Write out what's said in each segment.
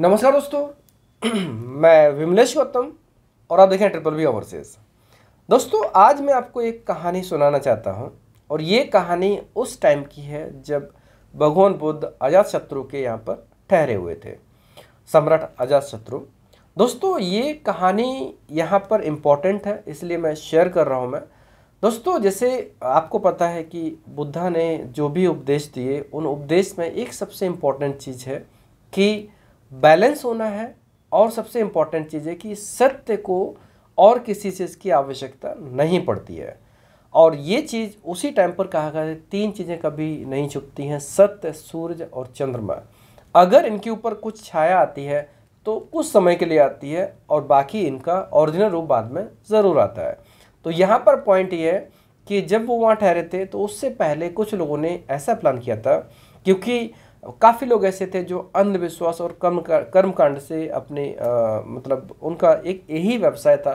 नमस्कार दोस्तों मैं विमलेश गौतम और आप देखें ट्रिपल वी ओवरसेज दोस्तों आज मैं आपको एक कहानी सुनाना चाहता हूँ और ये कहानी उस टाइम की है जब भगवान बुद्ध अजात शत्रु के यहाँ पर ठहरे हुए थे सम्राट अजात शत्रु दोस्तों ये कहानी यहाँ पर इम्पॉर्टेंट है इसलिए मैं शेयर कर रहा हूँ मैं दोस्तों जैसे आपको पता है कि बुद्धा ने जो भी उपदेश दिए उन उपदेश में एक सबसे इम्पॉर्टेंट चीज़ है कि बैलेंस होना है और सबसे इम्पॉर्टेंट चीज़ है कि सत्य को और किसी चीज़ की आवश्यकता नहीं पड़ती है और ये चीज़ उसी टाइम पर कहा गया है तीन चीज़ें कभी नहीं छुपती हैं सत्य सूर्य और चंद्रमा अगर इनके ऊपर कुछ छाया आती है तो कुछ समय के लिए आती है और बाकी इनका ओरिजिनल रूप बाद में ज़रूर आता है तो यहाँ पर पॉइंट ये है कि जब वो वहाँ ठहरे थे तो उससे पहले कुछ लोगों ने ऐसा प्लान किया था क्योंकि काफ़ी लोग ऐसे थे जो अंधविश्वास और कर्म कर्मकांड से अपने आ, मतलब उनका एक यही व्यवसाय था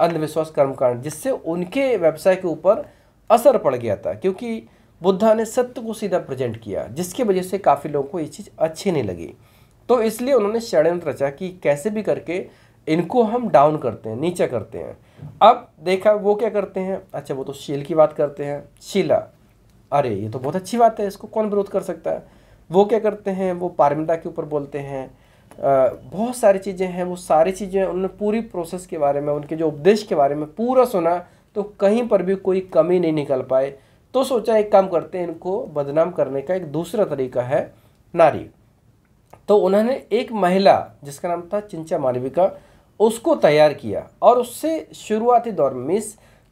अंधविश्वास कर्मकांड जिससे उनके व्यवसाय के ऊपर असर पड़ गया था क्योंकि बुद्धा ने सत्य को सीधा प्रेजेंट किया जिसकी वजह से काफ़ी लोगों को ये चीज़ अच्छी नहीं लगी तो इसलिए उन्होंने षड्यंत्र रचा कि कैसे भी करके इनको हम डाउन करते हैं नीचे करते हैं अब देखा वो क्या करते हैं अच्छा वो तो शील की बात करते हैं शीला अरे ये तो बहुत अच्छी बात है इसको कौन विरोध कर सकता है वो क्या करते हैं वो पारमिता के ऊपर बोलते हैं बहुत सारी चीज़ें हैं वो सारी चीज़ें उन्होंने पूरी प्रोसेस के बारे में उनके जो उपदेश के बारे में पूरा सुना तो कहीं पर भी कोई कमी नहीं निकल पाए तो सोचा एक काम करते हैं इनको बदनाम करने का एक दूसरा तरीका है नारी तो उन्होंने एक महिला जिसका नाम था चिंचा मालविका उसको तैयार किया और उससे शुरुआती दौर में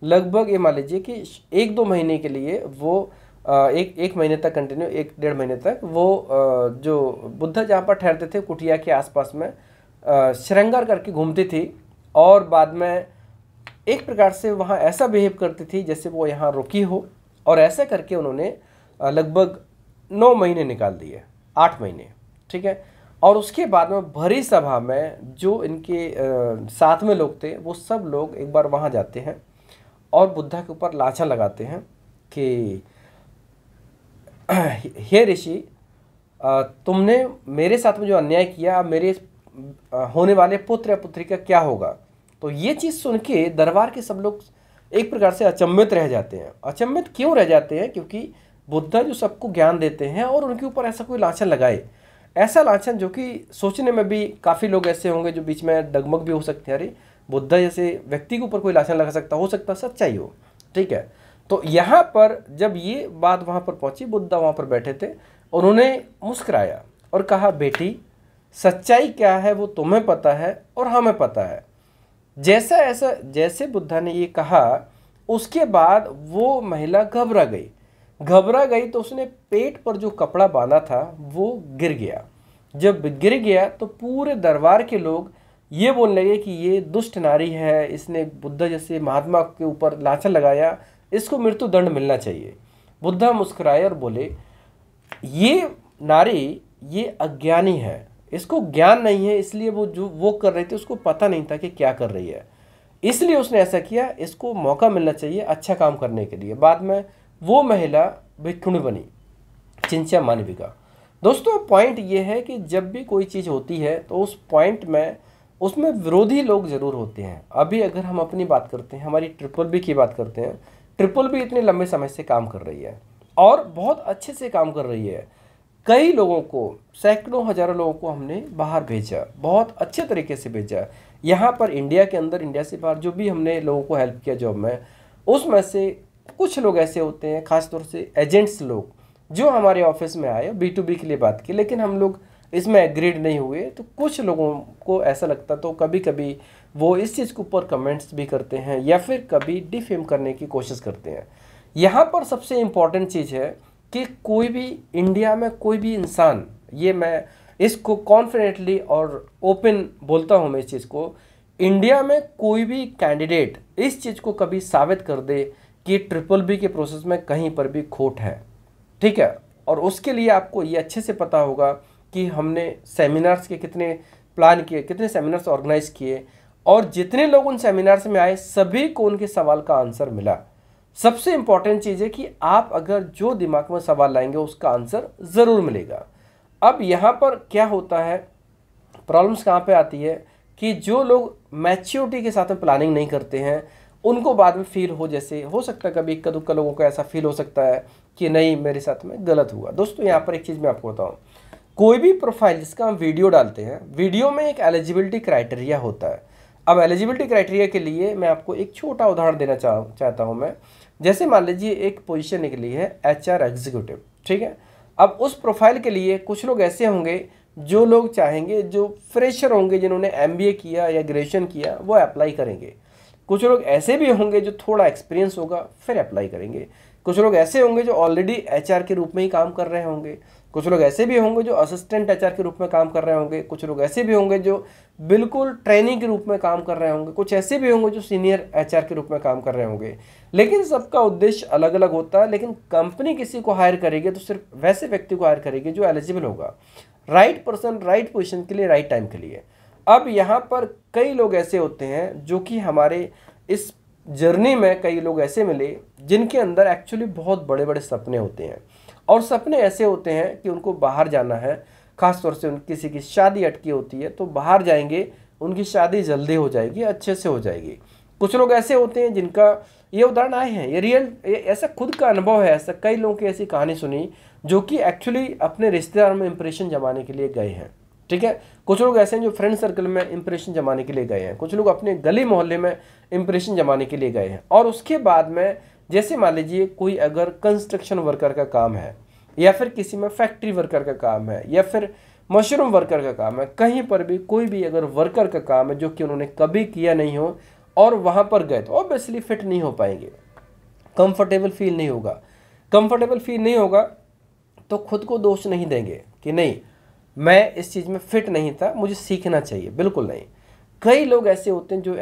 लगभग ये मान लीजिए कि एक दो महीने के लिए वो एक एक महीने तक कंटिन्यू एक डेढ़ महीने तक वो जो बुद्धा जहाँ पर ठहरते थे कुटिया के आसपास में श्रृंगार करके घूमती थी और बाद में एक प्रकार से वहाँ ऐसा बिहेव करती थी जैसे वो यहाँ रुकी हो और ऐसे करके उन्होंने लगभग नौ महीने निकाल दिए आठ महीने ठीक है और उसके बाद में भरी सभा में जो इनके साथ में लोग थे वो सब लोग एक बार वहाँ जाते हैं और बुद्धा के ऊपर लाछा लगाते हैं कि हे ऋषि तुमने मेरे साथ में जो अन्याय किया अब मेरे होने वाले पुत्र या पुत्री का क्या होगा तो ये चीज़ सुन के दरबार के सब लोग एक प्रकार से अचंभित रह जाते हैं अचंभित क्यों रह जाते हैं क्योंकि बुद्धा जो सबको ज्ञान देते हैं और उनके ऊपर ऐसा कोई लाछन लगाए ऐसा लाछन जो कि सोचने में भी काफ़ी लोग ऐसे होंगे जो बीच में डगमग भी हो सकते हैं अरे बुद्धा जैसे व्यक्ति के ऊपर कोई लाछन लगा सकता हो सकता सच्चाई हो ठीक है तो यहाँ पर जब ये बात वहाँ पर पहुँची बुद्धा वहाँ पर बैठे थे उन्होंने मुस्कराया और कहा बेटी सच्चाई क्या है वो तुम्हें पता है और हमें पता है जैसा ऐसा जैसे बुद्धा ने ये कहा उसके बाद वो महिला घबरा गई घबरा गई तो उसने पेट पर जो कपड़ा बांधा था वो गिर गया जब गिर गया तो पूरे दरबार के लोग ये बोलने लगे कि ये दुष्ट नारी है इसने बुद्धा जैसे महात्मा के ऊपर लाछा लगाया इसको मृत्युदंड तो मिलना चाहिए बुद्धा मुस्कुराए और बोले ये नारी ये अज्ञानी है इसको ज्ञान नहीं है इसलिए वो जो वो कर रही थी उसको पता नहीं था कि क्या कर रही है इसलिए उसने ऐसा किया इसको मौका मिलना चाहिए अच्छा काम करने के लिए बाद में वो महिला भिक्षुणी बनी चिंचा मानविका दोस्तों पॉइंट ये है कि जब भी कोई चीज़ होती है तो उस पॉइंट में उसमें विरोधी लोग ज़रूर होते हैं अभी अगर हम अपनी बात करते हैं हमारी ट्रिपल बी की बात करते हैं ट्रिपल भी इतने लंबे समय से काम कर रही है और बहुत अच्छे से काम कर रही है कई लोगों को सैकड़ों हज़ारों लोगों को हमने बाहर भेजा बहुत अच्छे तरीके से भेजा यहाँ पर इंडिया के अंदर इंडिया से बाहर जो भी हमने लोगों को हेल्प किया जॉब में उसमें से कुछ लोग ऐसे होते हैं खासतौर से एजेंट्स लोग जो हमारे ऑफिस में आए बी टू बी के लिए बात की लेकिन हम लोग इसमें एग्रीड नहीं हुए तो कुछ लोगों को ऐसा लगता तो कभी कभी वो इस चीज़ के ऊपर कमेंट्स भी करते हैं या फिर कभी डिफेम करने की कोशिश करते हैं यहाँ पर सबसे इम्पॉर्टेंट चीज़ है कि कोई भी इंडिया में कोई भी इंसान ये मैं इसको कॉन्फिडेंटली और ओपन बोलता हूँ मैं इस चीज़ को इंडिया में कोई भी कैंडिडेट इस चीज़ को कभी साबित कर दे कि ट्रिपल बी के प्रोसेस में कहीं पर भी खोट है ठीक है और उसके लिए आपको ये अच्छे से पता होगा कि हमने सेमिनार्स के कितने प्लान किए कितने सेमिनार्स ऑर्गेनाइज किए और जितने लोग उन सेमिनार्स में आए सभी को उनके सवाल का आंसर मिला सबसे इम्पॉर्टेंट चीज़ है कि आप अगर जो दिमाग में सवाल लाएंगे उसका आंसर ज़रूर मिलेगा अब यहाँ पर क्या होता है प्रॉब्लम्स कहाँ पे आती है कि जो लोग मैच्योरिटी के साथ में प्लानिंग नहीं करते हैं उनको बाद में फील हो जैसे हो सकता है कभी इक्का दुक्का लोगों को ऐसा फील हो सकता है कि नहीं मेरे साथ में गलत हुआ दोस्तों यहाँ पर एक चीज़ मैं आपको बताऊँ कोई भी प्रोफाइल जिसका हम वीडियो डालते हैं वीडियो में एक एलिजिबिलिटी क्राइटेरिया होता है अब एलिजिबिलिटी क्राइटेरिया के लिए मैं आपको एक छोटा उदाहरण देना चाह चाहता हूँ मैं जैसे मान लीजिए एक पोजीशन निकली है एच आर एग्जीक्यूटिव ठीक है अब उस प्रोफाइल के लिए कुछ लोग ऐसे होंगे जो लोग चाहेंगे जो फ्रेशर होंगे जिन्होंने एम किया या ग्रेजुएशन किया वो अप्लाई करेंगे कुछ लोग ऐसे भी होंगे जो थोड़ा एक्सपीरियंस होगा फिर अप्लाई करेंगे कुछ लोग ऐसे होंगे जो ऑलरेडी एच के रूप में ही काम कर रहे होंगे कुछ लोग ऐसे भी होंगे जो असिस्टेंट एचआर के रूप में काम कर रहे होंगे कुछ लोग ऐसे भी होंगे जो बिल्कुल ट्रेनिंग के रूप में काम कर रहे होंगे कुछ ऐसे भी होंगे जो सीनियर एचआर के रूप में काम कर रहे होंगे लेकिन सबका उद्देश्य अलग अलग होता है लेकिन कंपनी किसी को हायर करेगी तो सिर्फ वैसे व्यक्ति को हायर करेगी जो एलिजिबल होगा राइट पर्सन राइट पोजिशन के लिए राइट टाइम के लिए अब यहाँ पर कई लोग ऐसे होते हैं जो कि हमारे इस जर्नी में कई लोग ऐसे मिले जिनके अंदर एक्चुअली बहुत बड़े बड़े सपने होते हैं और सपने ऐसे होते हैं कि उनको बाहर जाना है ख़ासतौर से उन किसी की शादी अटकी होती है तो बाहर जाएंगे उनकी शादी जल्दी हो जाएगी अच्छे से हो जाएगी कुछ लोग ऐसे होते हैं जिनका ये उदाहरण आए हैं ये रियल ये ऐसा खुद का अनुभव है ऐसा कई लोगों की ऐसी कहानी सुनी जो कि एक्चुअली अपने रिश्तेदार में इम्प्रेशन जमाने के लिए गए हैं ठीक है कुछ लोग ऐसे हैं जो फ्रेंड सर्कल में इम्प्रेशन जमाने के लिए गए हैं कुछ लोग अपने गली मोहल्ले में इम्प्रेशन जमाने के लिए गए हैं और उसके बाद में जैसे मान लीजिए कोई अगर कंस्ट्रक्शन वर्कर का काम है या फिर किसी में फैक्ट्री वर्कर का काम है या फिर मशरूम वर्कर का काम है कहीं पर भी कोई भी अगर वर्कर का काम है जो कि उन्होंने कभी किया नहीं हो और वहाँ पर गए तो ऑब्वियसली फिट नहीं हो पाएंगे कंफर्टेबल फील नहीं होगा कंफर्टेबल फील नहीं होगा तो खुद को दोष नहीं देंगे कि नहीं मैं इस चीज़ में फिट नहीं था मुझे सीखना चाहिए बिल्कुल नहीं कई लोग ऐसे होते हैं जो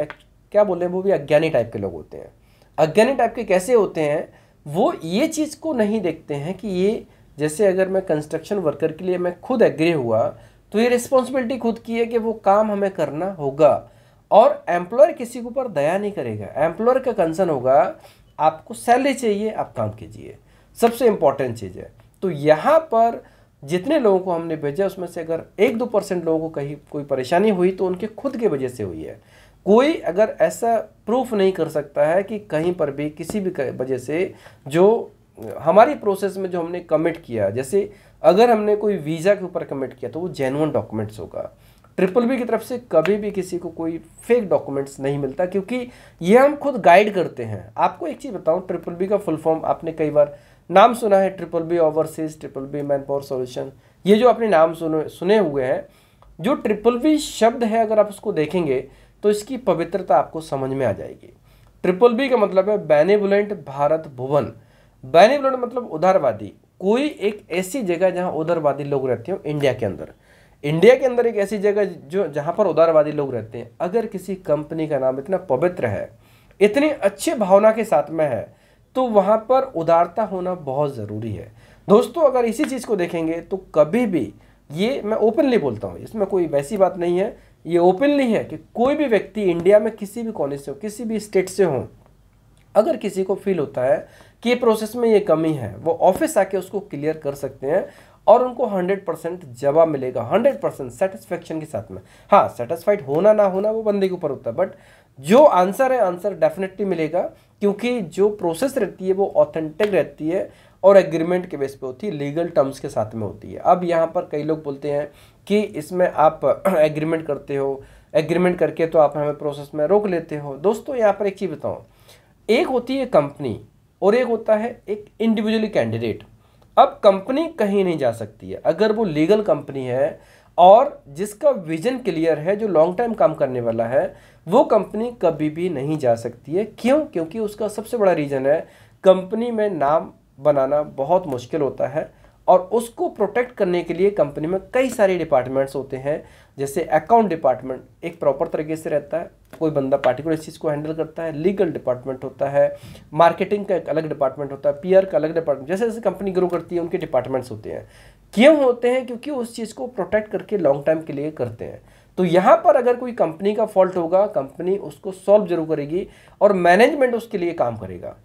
क्या बोले वो भी अज्ञानी टाइप के लोग होते हैं अज्ञानी टाइप के कैसे होते हैं वो ये चीज़ को नहीं देखते हैं कि ये जैसे अगर मैं कंस्ट्रक्शन वर्कर के लिए मैं खुद एग्री हुआ तो ये रिस्पॉन्सिबिलिटी खुद की है कि वो काम हमें करना होगा और एम्प्लॉयर किसी के ऊपर दया नहीं करेगा एम्प्लॉयर का कंसर्न होगा आपको सैलरी चाहिए आप काम कीजिए सबसे इम्पॉर्टेंट चीज़ है तो यहाँ पर जितने लोगों को हमने भेजा उसमें से अगर एक दो परसेंट लोगों को कहीं कोई परेशानी हुई तो उनके खुद के वजह से हुई है कोई अगर ऐसा प्रूफ नहीं कर सकता है कि कहीं पर भी किसी भी वजह से जो हमारी प्रोसेस में जो हमने कमिट किया जैसे अगर हमने कोई वीज़ा के ऊपर कमिट किया तो वो जेनुअन डॉक्यूमेंट्स होगा ट्रिपल बी की तरफ से कभी भी किसी को कोई फेक डॉक्यूमेंट्स नहीं मिलता क्योंकि ये हम खुद गाइड करते हैं आपको एक चीज़ बताऊँ ट्रिपल बी का फुल फॉर्म आपने कई बार नाम सुना है triple B overseas triple B manpower solution ये जो आपने नाम सुने सुने हुए हैं जो ट्रिपल बी शब्द है अगर आप उसको देखेंगे तो इसकी पवित्रता आपको समझ में आ जाएगी ट्रिपल बी का मतलब है बैनिबुलेंट भारत भुवन बेनिबुलेंट मतलब उधारवादी कोई एक ऐसी जगह जहां उधारवादी लोग रहते हो इंडिया के अंदर इंडिया के अंदर एक ऐसी जगह जो जहां पर उदारवादी लोग रहते हैं अगर किसी कंपनी का नाम इतना पवित्र है इतनी अच्छी भावना के साथ में है तो वहाँ पर उदारता होना बहुत ज़रूरी है दोस्तों अगर इसी चीज़ को देखेंगे तो कभी भी ये मैं ओपनली बोलता हूँ इसमें कोई वैसी बात नहीं है ये ओपनली है कि कोई भी व्यक्ति इंडिया में किसी भी कॉलेज से हो किसी भी स्टेट से हो अगर किसी को फील होता है कि प्रोसेस में ये कमी है वो ऑफिस आके उसको क्लियर कर सकते हैं और उनको 100 परसेंट जवाब मिलेगा 100 परसेंट सेटिस्फेक्शन के साथ में हाँ सेटिस्फाइड होना ना होना वो बंदे के ऊपर होता है बट जो आंसर है आंसर डेफिनेटली मिलेगा क्योंकि जो प्रोसेस रहती है वो ऑथेंटिक रहती है और एग्रीमेंट के बेस पे होती है लीगल टर्म्स के साथ में होती है अब यहाँ पर कई लोग बोलते हैं कि इसमें आप एग्रीमेंट करते हो एग्रीमेंट करके तो आप हमें प्रोसेस में रोक लेते हो दोस्तों यहाँ पर एक चीज़ बताऊँ एक होती है कंपनी और एक होता है एक इंडिविजुअली कैंडिडेट अब कंपनी कहीं नहीं जा सकती है अगर वो लीगल कंपनी है और जिसका विजन क्लियर है जो लॉन्ग टाइम काम करने वाला है वो कंपनी कभी भी नहीं जा सकती है क्यों क्योंकि उसका सबसे बड़ा रीज़न है कंपनी में नाम बनाना बहुत मुश्किल होता है और उसको प्रोटेक्ट करने के लिए कंपनी में कई सारे डिपार्टमेंट्स होते हैं जैसे अकाउंट डिपार्टमेंट एक प्रॉपर तरीके से रहता है कोई बंदा पार्टिकुलर चीज़ को हैंडल करता है लीगल डिपार्टमेंट होता है मार्केटिंग का एक अलग डिपार्टमेंट होता है पीआर का अलग डिपार्टमेंट जैसे जैसे कंपनी ग्रो करती है उनके डिपार्टमेंट्स होते हैं क्यों होते हैं क्योंकि उस चीज़ को प्रोटेक्ट करके लॉन्ग टाइम के लिए करते हैं तो यहाँ पर अगर कोई कंपनी का फॉल्ट होगा कंपनी उसको सॉल्व जरूर करेगी और मैनेजमेंट उसके लिए काम करेगा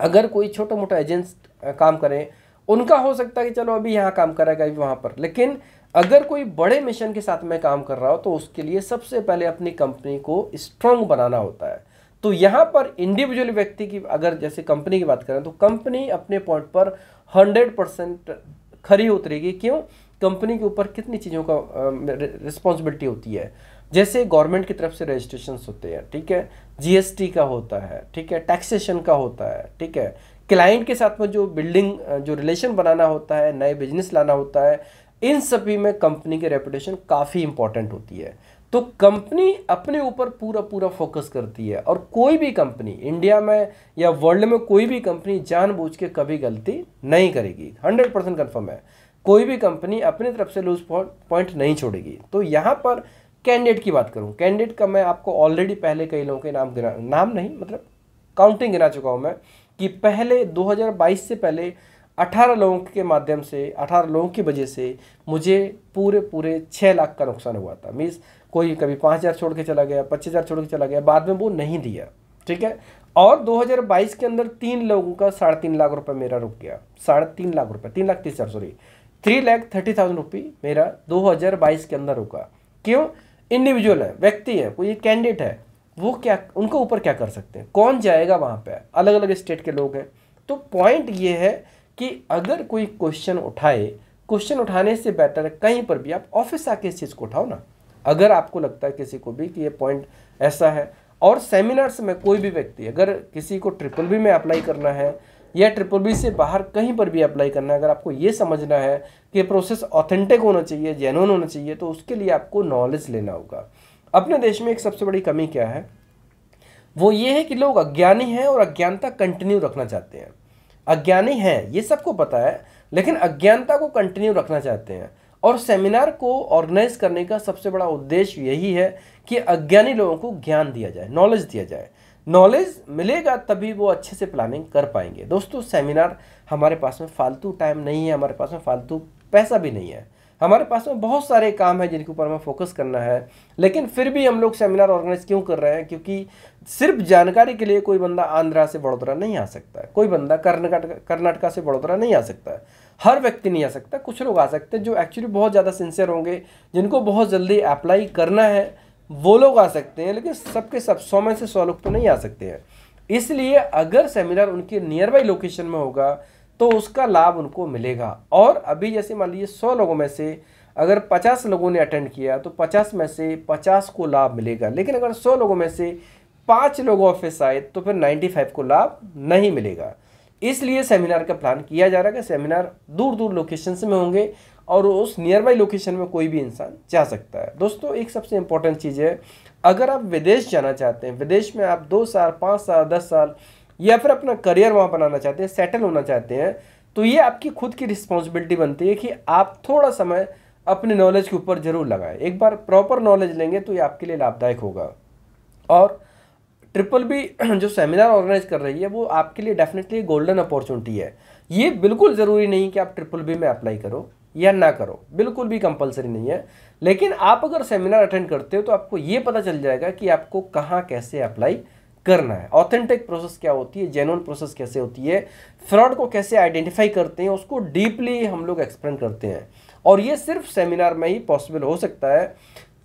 अगर कोई छोटा मोटा एजेंट काम करें उनका हो सकता है कि चलो अभी यहाँ काम करेगा अभी वहाँ पर लेकिन अगर कोई बड़े मिशन के साथ मैं काम कर रहा हूँ तो उसके लिए सबसे पहले अपनी कंपनी को स्ट्रांग बनाना होता है तो यहाँ पर इंडिविजुअल व्यक्ति की अगर जैसे कंपनी की बात करें तो कंपनी अपने पॉइंट पर हंड्रेड परसेंट खरी उतरेगी क्यों कंपनी के ऊपर कितनी चीज़ों का रिस्पॉन्सिबिलिटी होती है जैसे गवर्नमेंट की तरफ से रजिस्ट्रेशन होते हैं ठीक है जीएसटी का होता है ठीक है टैक्सेशन का होता है ठीक है क्लाइंट के साथ में जो बिल्डिंग जो रिलेशन बनाना होता है नए बिजनेस लाना होता है इन सभी में कंपनी की रेपुटेशन काफ़ी इंपॉर्टेंट होती है तो कंपनी अपने ऊपर पूरा पूरा फोकस करती है और कोई भी कंपनी इंडिया में या वर्ल्ड में कोई भी कंपनी जानबूझ के कभी गलती नहीं करेगी हंड्रेड परसेंट कन्फर्म है कोई भी कंपनी अपनी तरफ से लूज पॉइंट नहीं छोड़ेगी तो यहाँ पर कैंडिडेट की बात करूँ कैंडिडेट का मैं आपको ऑलरेडी पहले कई लोगों के नाम गिना नाम नहीं मतलब काउंटिंग गिना चुका हूँ मैं कि पहले 2022 से पहले 18 लोगों के माध्यम से 18 लोगों की वजह से मुझे पूरे पूरे 6 लाख का नुकसान हुआ था मीन्स कोई कभी पाँच हज़ार छोड़ के चला गया पच्चीस हज़ार छोड़ के चला गया बाद में वो नहीं दिया ठीक है और 2022 के अंदर तीन लोगों का साढ़े तीन लाख रुपये मेरा रुक गया साढ़े तीन लाख रुपये तीन लाख तीस हज़ार sorry three lakh thirty thousand rupee मेरा 2022 के अंदर रुका क्यों इंडिविजुअल है व्यक्ति है कोई एक कैंडिडेट है वो क्या उनको ऊपर क्या कर सकते हैं कौन जाएगा वहाँ पे अलग अलग स्टेट के लोग हैं तो पॉइंट ये है कि अगर कोई क्वेश्चन उठाए क्वेश्चन उठाने से बेटर है कहीं पर भी आप ऑफिस आके इस चीज़ को उठाओ ना अगर आपको लगता है किसी को भी कि ये पॉइंट ऐसा है और सेमिनार्स में कोई भी व्यक्ति अगर किसी को ट्रिपल बी में अप्लाई करना है या ट्रिपल बी से बाहर कहीं पर भी अप्लाई करना है अगर आपको ये समझना है कि प्रोसेस ऑथेंटिक होना चाहिए जेनवन होना चाहिए तो उसके लिए आपको नॉलेज लेना होगा अपने देश में एक सबसे बड़ी कमी क्या है वो ये है कि लोग अज्ञानी हैं और अज्ञानता कंटिन्यू रखना चाहते हैं अज्ञानी हैं ये सबको पता है लेकिन अज्ञानता को कंटिन्यू रखना चाहते हैं और सेमिनार को ऑर्गेनाइज करने का सबसे बड़ा उद्देश्य यही है कि अज्ञानी लोगों को ज्ञान दिया जाए नॉलेज दिया जाए नॉलेज मिलेगा तभी वो अच्छे से प्लानिंग कर पाएंगे दोस्तों सेमिनार हमारे पास में फालतू टाइम नहीं है हमारे पास में फालतू पैसा भी नहीं है हमारे पास में बहुत सारे काम हैं जिनके ऊपर हमें फोकस करना है लेकिन फिर भी हम लोग सेमिनार ऑर्गेनाइज क्यों कर रहे हैं क्योंकि सिर्फ जानकारी के लिए कोई बंदा आंध्रा से बड़ोदरा नहीं आ सकता है कोई बंदा कर्नाटक कर्नाटका से बड़ोदरा नहीं आ सकता है हर व्यक्ति नहीं आ सकता कुछ लोग आ सकते हैं जो एक्चुअली बहुत ज़्यादा सिंसियर होंगे जिनको बहुत जल्दी अप्लाई करना है वो लोग आ सकते हैं लेकिन सबके सब सौ में से सौ लोग तो नहीं आ सकते हैं इसलिए अगर सेमिनार उनके नियर बाई लोकेशन में होगा तो उसका लाभ उनको मिलेगा और अभी जैसे मान लीजिए सौ लोगों में से अगर पचास लोगों ने अटेंड किया तो पचास में से पचास को लाभ मिलेगा लेकिन अगर सौ लोगों में से पाँच लोग ऑफिस आए तो फिर नाइन्टी फाइव को लाभ नहीं मिलेगा इसलिए सेमिनार का प्लान किया जा रहा है कि सेमिनार दूर दूर लोकेशन में होंगे और उस नियर बाई लोकेशन में कोई भी इंसान जा सकता है दोस्तों एक सबसे इम्पोर्टेंट चीज़ है अगर आप विदेश जाना चाहते हैं विदेश में आप दो साल पाँच साल दस साल या फिर अपना करियर वहाँ बनाना चाहते हैं सेटल होना चाहते हैं तो ये आपकी खुद की रिस्पॉन्सिबिलिटी बनती है कि आप थोड़ा समय अपने नॉलेज के ऊपर ज़रूर लगाएं एक बार प्रॉपर नॉलेज लेंगे तो ये आपके लिए लाभदायक होगा और ट्रिपल बी जो सेमिनार ऑर्गेनाइज कर रही है वो आपके लिए डेफिनेटली गोल्डन अपॉर्चुनिटी है ये बिल्कुल ज़रूरी नहीं कि आप ट्रिपल बी में अप्लाई करो या ना करो बिल्कुल भी कंपलसरी नहीं है लेकिन आप अगर सेमिनार अटेंड करते हो तो आपको ये पता चल जाएगा कि आपको कहाँ कैसे अप्लाई करना है ऑथेंटिक प्रोसेस क्या होती है जेनुअन प्रोसेस कैसे होती है फ्रॉड को कैसे आइडेंटिफाई करते हैं उसको डीपली हम लोग एक्सप्लेन करते हैं और ये सिर्फ सेमिनार में ही पॉसिबल हो सकता है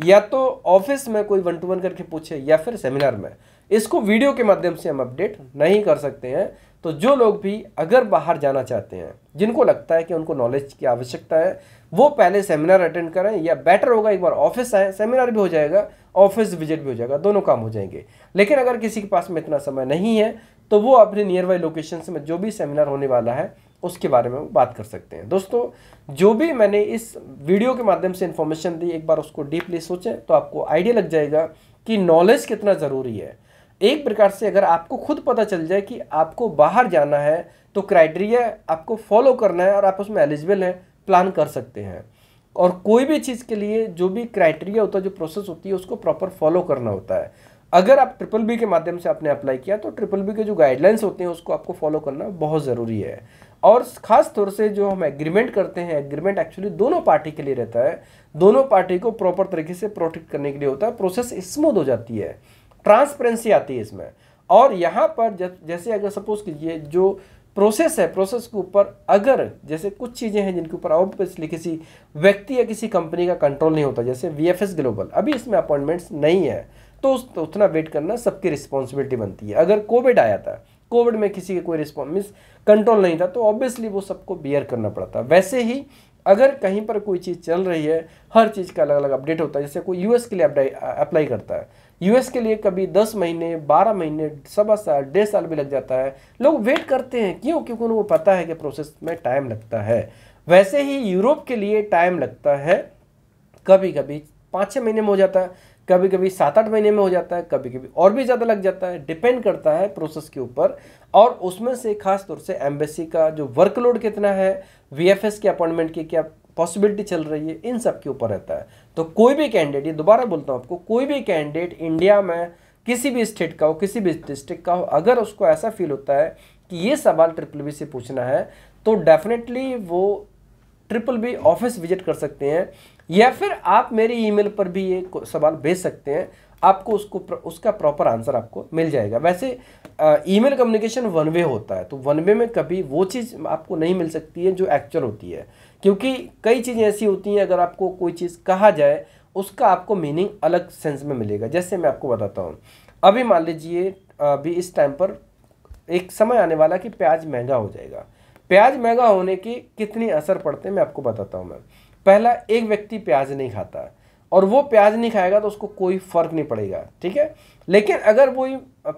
या तो ऑफिस में कोई वन टू वन करके पूछे या फिर सेमिनार में इसको वीडियो के माध्यम से हम अपडेट नहीं कर सकते हैं तो जो लोग भी अगर बाहर जाना चाहते हैं जिनको लगता है कि उनको नॉलेज की आवश्यकता है वो पहले सेमिनार अटेंड करें या बेटर होगा एक बार ऑफिस आए सेमिनार भी हो जाएगा ऑफिस विजिट भी हो जाएगा दोनों काम हो जाएंगे लेकिन अगर किसी के पास में इतना समय नहीं है तो वो अपने नियर बाई लोकेशन में जो भी सेमिनार होने वाला है उसके बारे में बात कर सकते हैं दोस्तों जो भी मैंने इस वीडियो के माध्यम से इन्फॉर्मेशन दी एक बार उसको डीपली सोचें तो आपको आइडिया लग जाएगा कि नॉलेज कितना ज़रूरी है एक प्रकार से अगर आपको खुद पता चल जाए कि आपको बाहर जाना है तो क्राइटेरिया आपको फॉलो करना है और आप उसमें एलिजिबल हैं प्लान कर सकते हैं और कोई भी चीज़ के लिए जो भी क्राइटेरिया होता है जो प्रोसेस होती है उसको प्रॉपर फॉलो करना होता है अगर आप ट्रिपल बी के माध्यम से आपने अप्लाई किया तो ट्रिपल बी के जो गाइडलाइंस होते हैं उसको आपको फॉलो करना बहुत ज़रूरी है और ख़ास तौर से जो हम एग्रीमेंट करते हैं एग्रीमेंट एक्चुअली दोनों पार्टी के लिए रहता है दोनों पार्टी को प्रॉपर तरीके से प्रोटेक्ट करने के लिए होता है प्रोसेस स्मूथ हो जाती है ट्रांसपेरेंसी आती है इसमें और यहाँ पर जैसे अगर सपोज कीजिए जो प्रोसेस है प्रोसेस के ऊपर अगर जैसे कुछ चीज़ें हैं जिनके ऊपर ऑब्वियसली किसी व्यक्ति या किसी कंपनी का कंट्रोल नहीं होता जैसे वी ग्लोबल अभी इसमें अपॉइंटमेंट्स नहीं है तो उस तो उतना वेट करना सबकी रिस्पॉन्सिबिलिटी बनती है अगर कोविड आया था कोविड में किसी के कोई रिस्पॉन्स कंट्रोल नहीं था तो ऑब्वियसली वो सबको बियर करना पड़ता वैसे ही अगर कहीं पर कोई चीज़ चल रही है हर चीज़ का अलग अलग अपडेट होता है जैसे कोई यूएस के लिए अप्लाई करता है यूएस के लिए कभी दस महीने बारह महीने सवा साल डेढ़ साल भी लग जाता है लोग वेट करते हैं क्यों क्योंकि उनको पता है कि प्रोसेस में टाइम लगता है वैसे ही यूरोप के लिए टाइम लगता है कभी कभी पाँच छः महीने में हो जाता है कभी कभी सात आठ महीने में हो जाता है कभी कभी और भी ज़्यादा लग जाता है डिपेंड करता है प्रोसेस के ऊपर और उसमें से खास तौर से एम्बेसी का जो वर्कलोड कितना है वीएफएस के अपॉइंटमेंट की क्या पॉसिबिलिटी चल रही है इन सब के ऊपर रहता है तो कोई भी कैंडिडेट ये दोबारा बोलता हूँ आपको कोई भी कैंडिडेट इंडिया में किसी भी स्टेट का हो किसी भी डिस्ट्रिक्ट का हो अगर उसको ऐसा फील होता है कि ये सवाल ट्रिपल बी से पूछना है तो डेफिनेटली वो ट्रिपल बी ऑफिस विजिट कर सकते हैं या फिर आप मेरी ईमेल पर भी ये सवाल भेज सकते हैं आपको उसको प्र, उसका प्रॉपर आंसर आपको मिल जाएगा वैसे ईमेल कम्युनिकेशन वन वे होता है तो वन वे में कभी वो चीज़ आपको नहीं मिल सकती है जो एक्चुअल होती है क्योंकि कई चीज़ें ऐसी होती हैं अगर आपको कोई चीज़ कहा जाए उसका आपको मीनिंग अलग सेंस में मिलेगा जैसे मैं आपको बताता हूँ अभी मान लीजिए अभी इस टाइम पर एक समय आने वाला कि प्याज महंगा हो जाएगा प्याज महंगा होने की कितनी असर पड़ते हैं मैं आपको बताता हूँ मैं पहला एक व्यक्ति प्याज नहीं खाता और वो प्याज नहीं खाएगा तो उसको कोई फर्क नहीं पड़ेगा ठीक है लेकिन अगर वो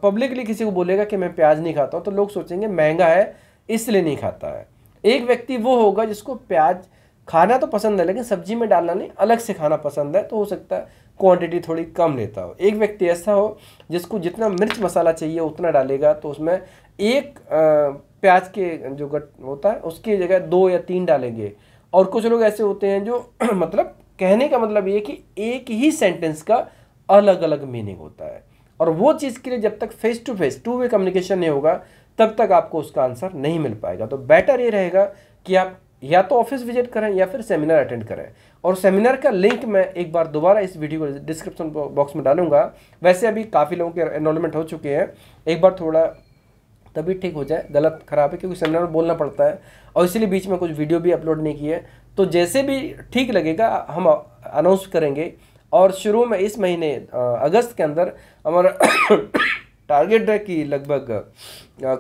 पब्लिकली किसी को बोलेगा कि मैं प्याज नहीं खाता हूँ तो लोग सोचेंगे महंगा है इसलिए नहीं खाता है एक व्यक्ति वो होगा जिसको प्याज खाना तो पसंद है लेकिन सब्जी में डालना नहीं अलग से खाना पसंद है तो हो सकता है क्वांटिटी थोड़ी कम लेता हो एक व्यक्ति ऐसा हो जिसको जितना मिर्च मसाला चाहिए उतना डालेगा तो उसमें एक प्याज के जो गट होता है उसकी जगह दो या तीन डालेंगे और कुछ लोग ऐसे होते हैं जो मतलब कहने का मतलब ये कि एक ही सेंटेंस का अलग अलग मीनिंग होता है और वो चीज़ के लिए जब तक face to face two way communication नहीं होगा तब तक आपको उसका आंसर नहीं मिल पाएगा तो बेटर ये रहेगा कि आप या तो ऑफिस विजिट करें या फिर सेमिनार अटेंड करें और सेमिनार का लिंक मैं एक बार दोबारा इस वीडियो को डिस्क्रिप्शन बॉक्स में डालूंगा वैसे अभी काफ़ी लोगों के एनरोलमेंट हो चुके हैं एक बार थोड़ा तभी ठीक हो जाए गलत खराब है क्योंकि सेमिनार में बोलना पड़ता है और इसलिए बीच में कुछ वीडियो भी अपलोड नहीं किए तो जैसे भी ठीक लगेगा हम अनाउंस करेंगे और शुरू में इस महीने अगस्त के अंदर हमारा टारगेट है कि लगभग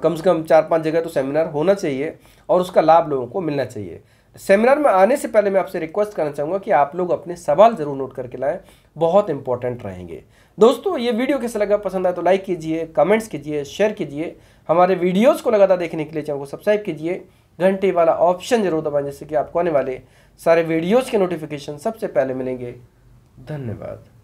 कम से कम चार पाँच जगह तो सेमिनार होना चाहिए और उसका लाभ लोगों को मिलना चाहिए सेमिनार में आने से पहले मैं आपसे रिक्वेस्ट करना चाहूँगा कि आप लोग अपने सवाल ज़रूर नोट करके लाएँ बहुत इंपॉर्टेंट रहेंगे दोस्तों ये वीडियो कैसे लगा पसंद आए तो लाइक कीजिए कमेंट्स कीजिए शेयर कीजिए हमारे वीडियोज़ को लगातार देखने के लिए चैनल को सब्सक्राइब कीजिए घंटे वाला ऑप्शन जरूर दबाएं जिससे कि आपको आने वाले सारे वीडियोज़ के नोटिफिकेशन सबसे पहले मिलेंगे धन्यवाद